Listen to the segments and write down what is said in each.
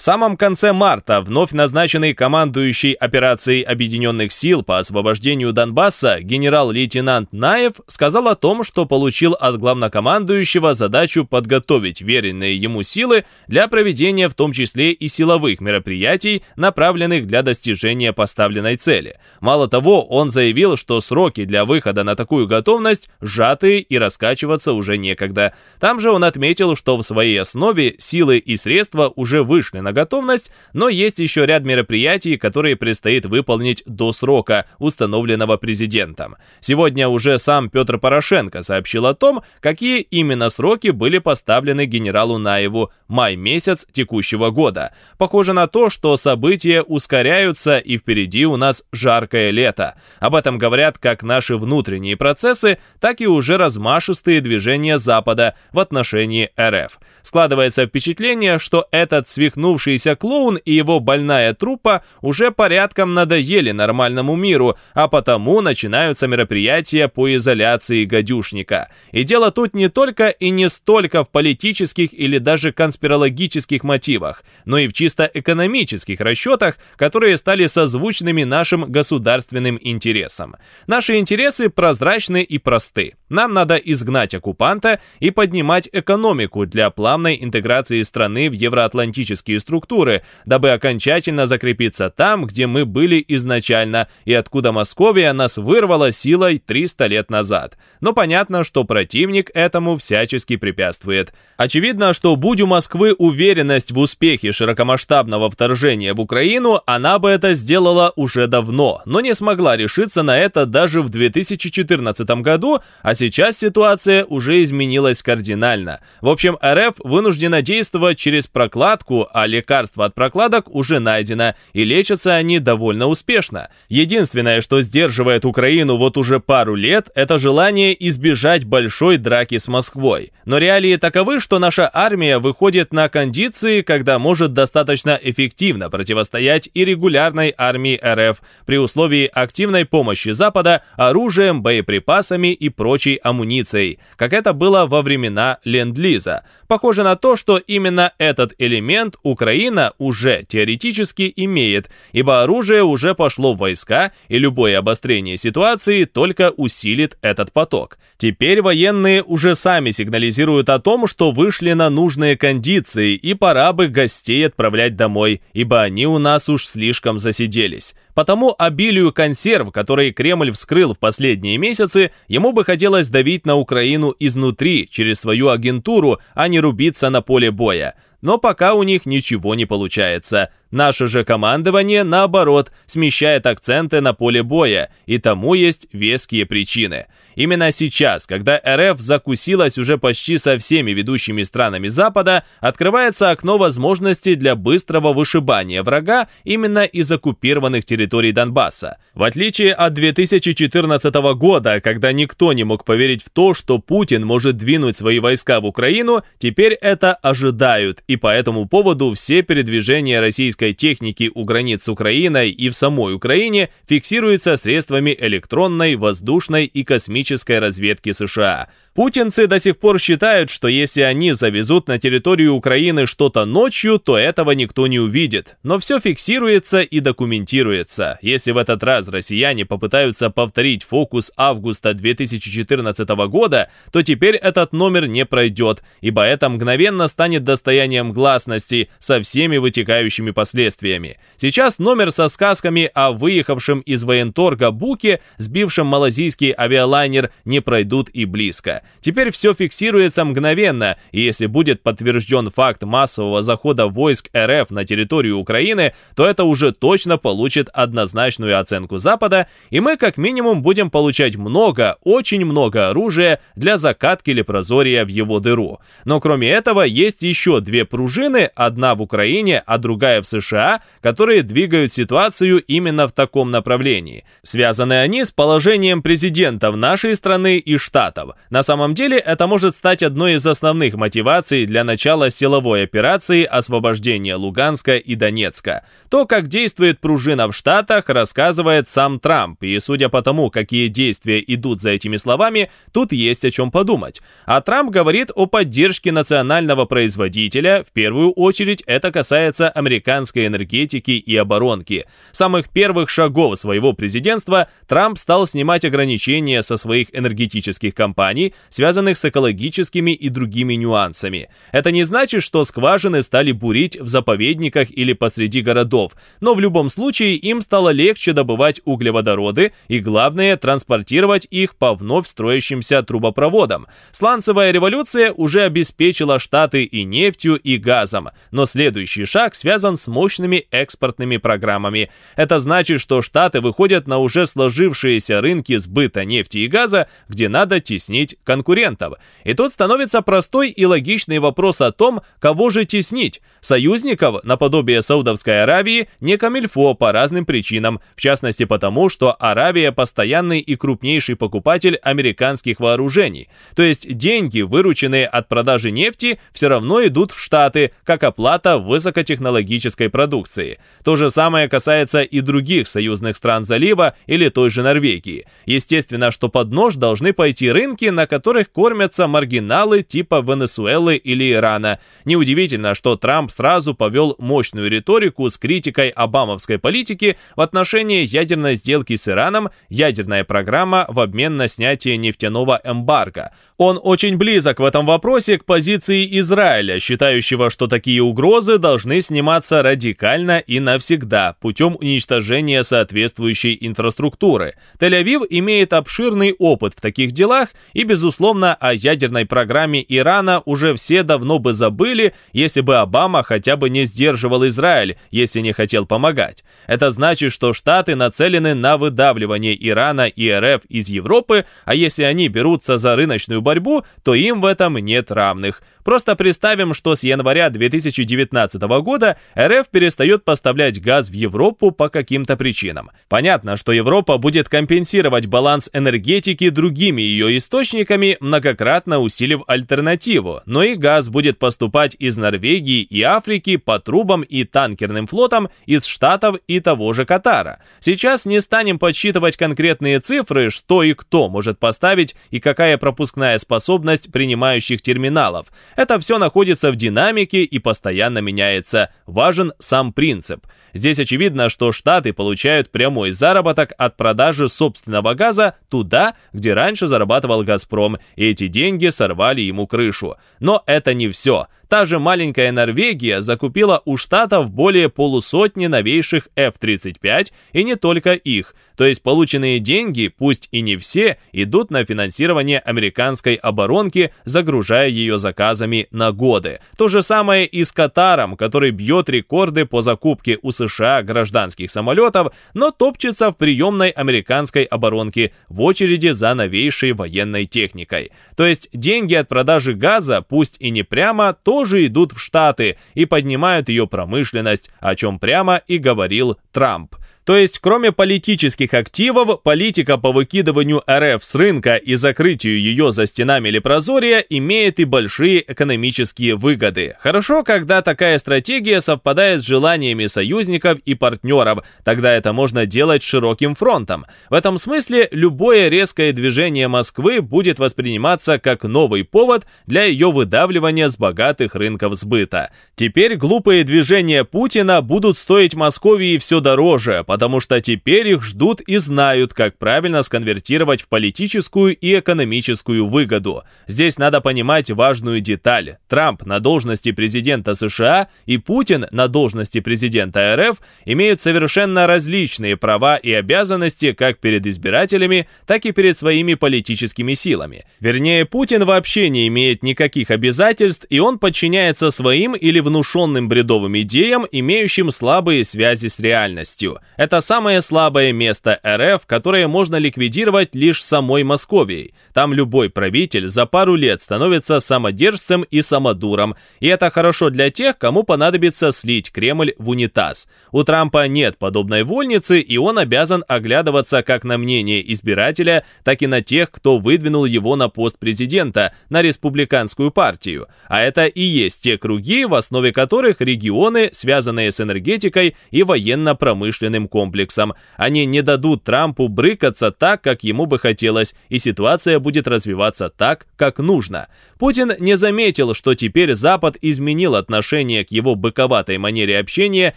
В самом конце марта вновь назначенный командующий операцией Объединенных сил по освобождению Донбасса генерал-лейтенант Наев сказал о том, что получил от главнокомандующего задачу подготовить веренные ему силы для проведения в том числе и силовых мероприятий, направленных для достижения поставленной цели. Мало того, он заявил, что сроки для выхода на такую готовность сжаты и раскачиваться уже некогда. Там же он отметил, что в своей основе силы и средства уже вышли на на готовность, но есть еще ряд мероприятий, которые предстоит выполнить до срока, установленного президентом. Сегодня уже сам Петр Порошенко сообщил о том, какие именно сроки были поставлены генералу Наеву май месяц текущего года. Похоже на то, что события ускоряются и впереди у нас жаркое лето. Об этом говорят как наши внутренние процессы, так и уже размашистые движения Запада в отношении РФ. Складывается впечатление, что этот свихнувший вернувшийся клоун и его больная трупа уже порядком надоели нормальному миру, а потому начинаются мероприятия по изоляции гадюшника. И дело тут не только и не столько в политических или даже конспирологических мотивах, но и в чисто экономических расчетах, которые стали созвучными нашим государственным интересам. Наши интересы прозрачны и просты. Нам надо изгнать оккупанта и поднимать экономику для плавной интеграции страны в евроатлантические структуры, дабы окончательно закрепиться там, где мы были изначально и откуда Московия нас вырвала силой 300 лет назад. Но понятно, что противник этому всячески препятствует. Очевидно, что будь у Москвы уверенность в успехе широкомасштабного вторжения в Украину, она бы это сделала уже давно, но не смогла решиться на это даже в 2014 году, а сейчас ситуация уже изменилась кардинально. В общем, РФ вынуждена действовать через прокладку, а лекарство от прокладок уже найдено, и лечатся они довольно успешно. Единственное, что сдерживает Украину вот уже пару лет, это желание избежать большой драки с Москвой. Но реалии таковы, что наша армия выходит на кондиции, когда может достаточно эффективно противостоять и регулярной армии РФ при условии активной помощи Запада оружием, боеприпасами и прочей горючей амуницией, как это было во времена Ленд-Лиза. Похоже на то, что именно этот элемент Украина уже теоретически имеет, ибо оружие уже пошло в войска, и любое обострение ситуации только усилит этот поток. Теперь военные уже сами сигнализируют о том, что вышли на нужные кондиции, и пора бы гостей отправлять домой, ибо они у нас уж слишком засиделись. Потому обилию консерв, которые Кремль вскрыл в последние месяцы, ему бы хотелось давить на Украину изнутри, через свою агентуру, а не рубиться на поле боя. Но пока у них ничего не получается. Наше же командование, наоборот, смещает акценты на поле боя, и тому есть веские причины – Именно сейчас, когда РФ закусилась уже почти со всеми ведущими странами Запада, открывается окно возможностей для быстрого вышибания врага именно из оккупированных территорий Донбасса. В отличие от 2014 года, когда никто не мог поверить в то, что Путин может двинуть свои войска в Украину, теперь это ожидают, и по этому поводу все передвижения российской техники у границ Украины и в самой Украине фиксируются средствами электронной, воздушной и космической космической разведки США – Путинцы до сих пор считают, что если они завезут на территорию Украины что-то ночью, то этого никто не увидит. Но все фиксируется и документируется. Если в этот раз россияне попытаются повторить фокус августа 2014 года, то теперь этот номер не пройдет, ибо это мгновенно станет достоянием гласности со всеми вытекающими последствиями. Сейчас номер со сказками о выехавшем из военторга Буке, сбившем малазийский авиалайнер, не пройдут и близко. Теперь все фиксируется мгновенно, и если будет подтвержден факт массового захода войск РФ на территорию Украины, то это уже точно получит однозначную оценку Запада, и мы как минимум будем получать много, очень много оружия для закатки лепрозория в его дыру. Но кроме этого есть еще две пружины, одна в Украине, а другая в США, которые двигают ситуацию именно в таком направлении. Связаны они с положением президента в нашей страны и штатов. На самом деле это может стать одной из основных мотиваций для начала силовой операции освобождения Луганска и Донецка. То, как действует пружина в Штатах, рассказывает сам Трамп, и судя по тому, какие действия идут за этими словами, тут есть о чем подумать. А Трамп говорит о поддержке национального производителя, в первую очередь это касается американской энергетики и оборонки. Самых первых шагов своего президентства Трамп стал снимать ограничения со своих энергетических компаний, связанных с экологическими и другими нюансами. Это не значит, что скважины стали бурить в заповедниках или посреди городов, но в любом случае им стало легче добывать углеводороды и, главное, транспортировать их по вновь строящимся трубопроводам. Сланцевая революция уже обеспечила Штаты и нефтью, и газом, но следующий шаг связан с мощными экспортными программами. Это значит, что Штаты выходят на уже сложившиеся рынки сбыта нефти и газа, где надо теснить конкурентов. И тут становится простой и логичный вопрос о том, кого же теснить. Союзников, наподобие Саудовской Аравии, не камильфо по разным причинам, в частности потому, что Аравия постоянный и крупнейший покупатель американских вооружений. То есть деньги, вырученные от продажи нефти, все равно идут в Штаты, как оплата высокотехнологической продукции. То же самое касается и других союзных стран залива или той же Норвегии. Естественно, что под нож должны пойти рынки, на которые которых кормятся маргиналы типа Венесуэлы или Ирана. Неудивительно, что Трамп сразу повел мощную риторику с критикой обамовской политики в отношении ядерной сделки с Ираном, ядерная программа в обмен на снятие нефтяного эмбарго. Он очень близок в этом вопросе к позиции Израиля, считающего, что такие угрозы должны сниматься радикально и навсегда путем уничтожения соответствующей инфраструктуры. Тель-Авив имеет обширный опыт в таких делах и, безусловно, Безусловно, о ядерной программе Ирана уже все давно бы забыли, если бы Обама хотя бы не сдерживал Израиль, если не хотел помогать. Это значит, что Штаты нацелены на выдавливание Ирана и РФ из Европы, а если они берутся за рыночную борьбу, то им в этом нет равных. Просто представим, что с января 2019 года РФ перестает поставлять газ в Европу по каким-то причинам. Понятно, что Европа будет компенсировать баланс энергетики другими ее источниками, рынками, многократно усилив альтернативу, но и газ будет поступать из Норвегии и Африки по трубам и танкерным флотам из Штатов и того же Катара. Сейчас не станем подсчитывать конкретные цифры, что и кто может поставить и какая пропускная способность принимающих терминалов. Это все находится в динамике и постоянно меняется. Важен сам принцип. Здесь очевидно, что Штаты получают прямой заработок от продажи собственного газа туда, где раньше зарабатывал «Газпром» и эти деньги сорвали ему крышу. Но это не все. Та же маленькая Норвегия закупила у штатов более полусотни новейших F-35 и не только их, то есть полученные деньги, пусть и не все, идут на финансирование американской оборонки, загружая ее заказами на годы. То же самое и с Катаром, который бьет рекорды по закупке у США гражданских самолетов, но топчется в приемной американской оборонки в очереди за новейшей военной техникой. То есть деньги от продажи газа, пусть и не прямо, то же идут в Штаты и поднимают ее промышленность, о чем прямо и говорил Трамп. То есть, кроме политических активов, политика по выкидыванию РФ с рынка и закрытию ее за стенами Лепрозория имеет и большие экономические выгоды. Хорошо, когда такая стратегия совпадает с желаниями союзников и партнеров, тогда это можно делать широким фронтом. В этом смысле любое резкое движение Москвы будет восприниматься как новый повод для ее выдавливания с богатых рынков сбыта. Теперь глупые движения Путина будут стоить Москве все дороже, потому что теперь их ждут и знают, как правильно сконвертировать в политическую и экономическую выгоду. Здесь надо понимать важную деталь. Трамп на должности президента США и Путин на должности президента РФ имеют совершенно различные права и обязанности как перед избирателями, так и перед своими политическими силами. Вернее, Путин вообще не имеет никаких обязательств, и он подчиняется своим или внушенным бредовым идеям, имеющим слабые связи с реальностью. Это самое слабое место РФ, которое можно ликвидировать лишь самой Московией. Там любой правитель за пару лет становится самодержцем и самодуром. И это хорошо для тех, кому понадобится слить Кремль в унитаз. У Трампа нет подобной вольницы, и он обязан оглядываться как на мнение избирателя, так и на тех, кто выдвинул его на пост президента, на республиканскую партию. А это и есть те круги, в основе которых регионы, связанные с энергетикой и военно-промышленным комплексом. Они не дадут Трампу брыкаться так, как ему бы хотелось, и ситуация будет развиваться так, как нужно. Путин не заметил, что теперь Запад изменил отношение к его быковатой манере общения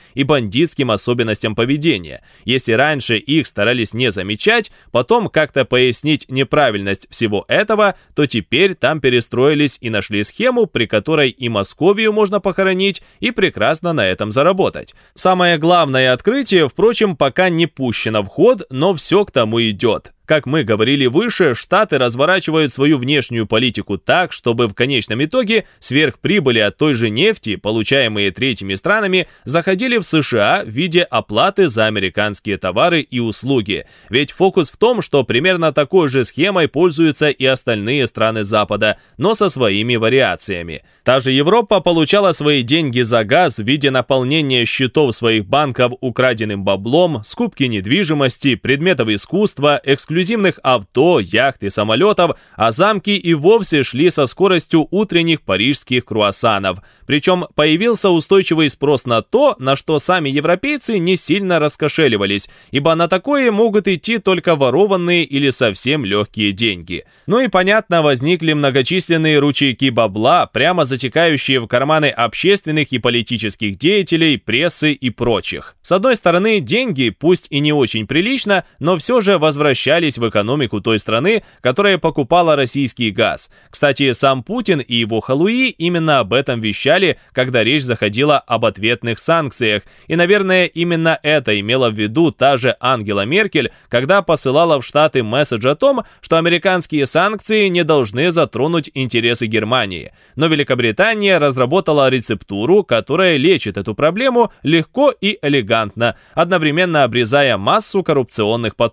и бандитским особенностям поведения. Если раньше их старались не замечать, потом как-то пояснить неправильность всего этого, то теперь там перестроились и нашли схему, при которой и Московию можно похоронить, и прекрасно на этом заработать. Самое главное открытие, впрочем, общем, пока не пущено в ход, но все к тому идет. Как мы говорили выше, Штаты разворачивают свою внешнюю политику так, чтобы в конечном итоге сверхприбыли от той же нефти, получаемые третьими странами, заходили в США в виде оплаты за американские товары и услуги. Ведь фокус в том, что примерно такой же схемой пользуются и остальные страны Запада, но со своими вариациями. Та же Европа получала свои деньги за газ в виде наполнения счетов своих банков украденным баблом, скупки недвижимости, предметов искусства, эксклюзивных эксклюзивных авто, яхт и самолетов, а замки и вовсе шли со скоростью утренних парижских круассанов. Причем появился устойчивый спрос на то, на что сами европейцы не сильно раскошеливались, ибо на такое могут идти только ворованные или совсем легкие деньги. Ну и понятно, возникли многочисленные ручейки бабла, прямо затекающие в карманы общественных и политических деятелей, прессы и прочих. С одной стороны, деньги, пусть и не очень прилично, но все же возвращались вливались в экономику той страны, которая покупала российский газ. Кстати, сам Путин и его халуи именно об этом вещали, когда речь заходила об ответных санкциях. И, наверное, именно это имела в виду та же Ангела Меркель, когда посылала в Штаты месседж о том, что американские санкции не должны затронуть интересы Германии. Но Великобритания разработала рецептуру, которая лечит эту проблему легко и элегантно, одновременно обрезая массу коррупционных потоков.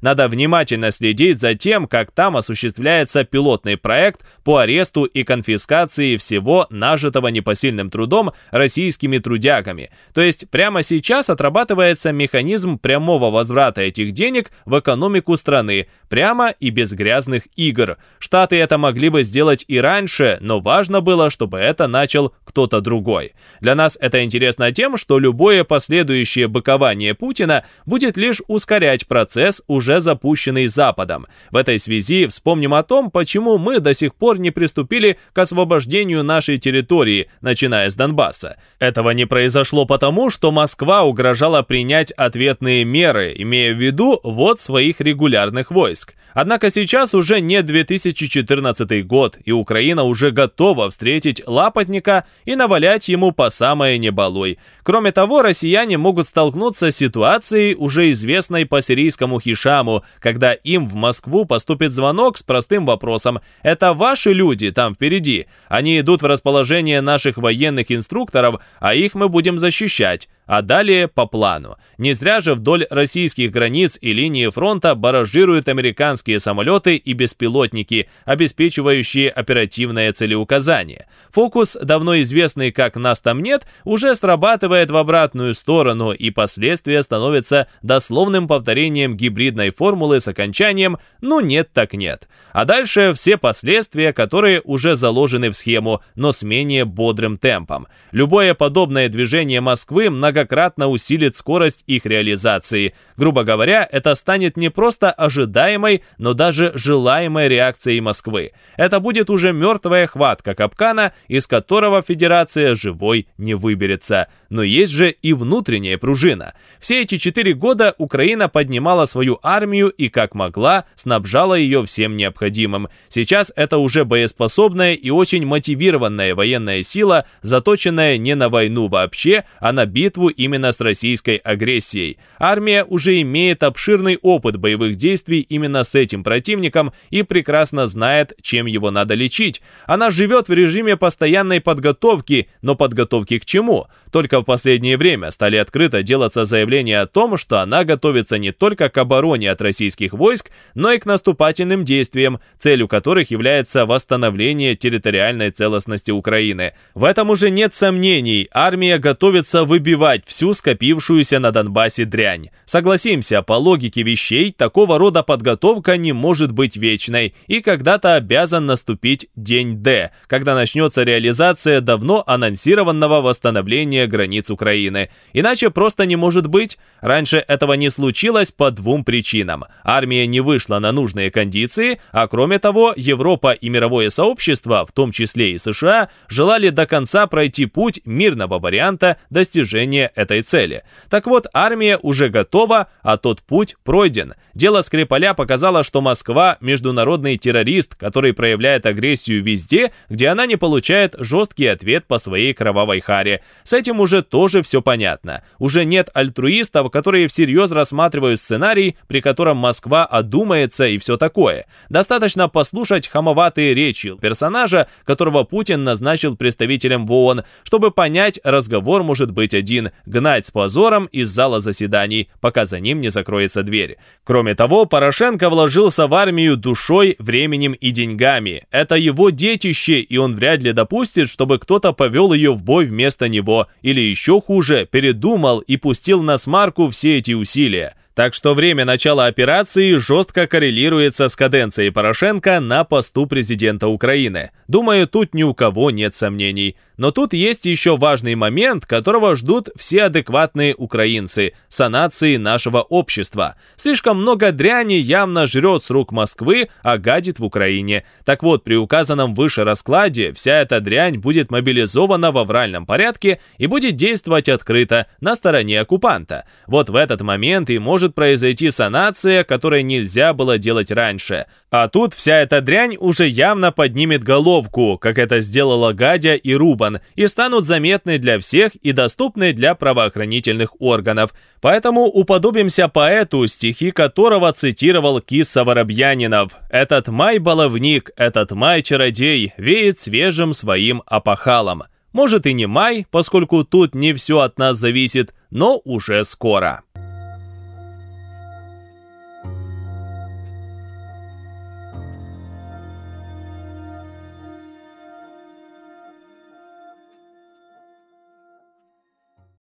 Надо в внимательно следить за тем, как там осуществляется пилотный проект по аресту и конфискации всего нажитого непосильным трудом российскими трудягами. То есть прямо сейчас отрабатывается механизм прямого возврата этих денег в экономику страны, прямо и без грязных игр. Штаты это могли бы сделать и раньше, но важно было, чтобы это начал кто-то другой. Для нас это интересно тем, что любое последующее быкование Путина будет лишь ускорять процесс уже запущенного запущенный Западом. В этой связи вспомним о том, почему мы до сих пор не приступили к освобождению нашей территории, начиная с Донбасса. Этого не произошло потому, что Москва угрожала принять ответные меры, имея в виду вот своих регулярных войск. Однако сейчас уже не 2014 год, и Украина уже готова встретить лапотника и навалять ему по самое неболой. Кроме того, россияне могут столкнуться с ситуацией, уже известной по сирийскому Хишаму, когда им в Москву поступит звонок с простым вопросом «Это ваши люди там впереди? Они идут в расположение наших военных инструкторов, а их мы будем защищать. А далее по плану. Не зря же вдоль российских границ и линии фронта баражируют американские самолеты и беспилотники, обеспечивающие оперативное целеуказание. Фокус, давно известный как «нас там нет», уже срабатывает в обратную сторону и последствия становятся дословным повторением гибридной формулы с окончанием «ну нет так нет». А дальше все последствия, которые уже заложены в схему, но с менее бодрым темпом. Любое подобное движение Москвы много многократно усилит скорость их реализации. Грубо говоря, это станет не просто ожидаемой, но даже желаемой реакцией Москвы. Это будет уже мертвая хватка капкана, из которого Федерация живой не выберется. Но есть же и внутренняя пружина. Все эти четыре года Украина поднимала свою армию и, как могла, снабжала ее всем необходимым. Сейчас это уже боеспособная и очень мотивированная военная сила, заточенная не на войну вообще, а на битву именно с российской агрессией. Армия уже имеет обширный опыт боевых действий именно с этим противником и прекрасно знает, чем его надо лечить. Она живет в режиме постоянной подготовки, но подготовки к чему? Только в последнее время стали открыто делаться заявления о том, что она готовится не только к обороне от российских войск, но и к наступательным действиям, целью которых является восстановление территориальной целостности Украины. В этом уже нет сомнений, армия готовится выбивать собрать всю скопившуюся на Донбассе дрянь. Согласимся, по логике вещей, такого рода подготовка не может быть вечной, и когда-то обязан наступить день Д, когда начнется реализация давно анонсированного восстановления границ Украины. Иначе просто не может быть. Раньше этого не случилось по двум причинам. Армия не вышла на нужные кондиции, а кроме того, Европа и мировое сообщество, в том числе и США, желали до конца пройти путь мирного варианта достижения этой цели. Так вот, армия уже готова, а тот путь пройден. Дело Скрипаля показало, что Москва – международный террорист, который проявляет агрессию везде, где она не получает жесткий ответ по своей кровавой харе. С этим уже тоже все понятно. Уже нет альтруистов, которые всерьез рассматривают сценарий, при котором Москва одумается и все такое. Достаточно послушать хамоватые речи персонажа, которого Путин назначил представителем в ООН, чтобы понять, разговор может быть один гнать с позором из зала заседаний, пока за ним не закроется дверь. Кроме того, Порошенко вложился в армию душой, временем и деньгами. Это его детище, и он вряд ли допустит, чтобы кто-то повел ее в бой вместо него, или еще хуже, передумал и пустил на смарку все эти усилия. Так что время начала операции жестко коррелируется с каденцией Порошенко на посту президента Украины. Думаю, тут ни у кого нет сомнений. Но тут есть еще важный момент, которого ждут все адекватные украинцы – санации нашего общества. Слишком много дряни явно жрет с рук Москвы, а гадит в Украине. Так вот, при указанном выше раскладе вся эта дрянь будет мобилизована в авральном порядке и будет действовать открыто, на стороне оккупанта. Вот в этот момент и может может произойти санация, которой нельзя было делать раньше. А тут вся эта дрянь уже явно поднимет головку, как это сделала Гадя и Рубан, и станут заметны для всех и доступны для правоохранительных органов. Поэтому уподобимся поэту, стихи которого цитировал Киса Воробьянинов. «Этот май-баловник, этот май-чародей веет свежим своим опахалом». Может и не май, поскольку тут не все от нас зависит, но уже скоро.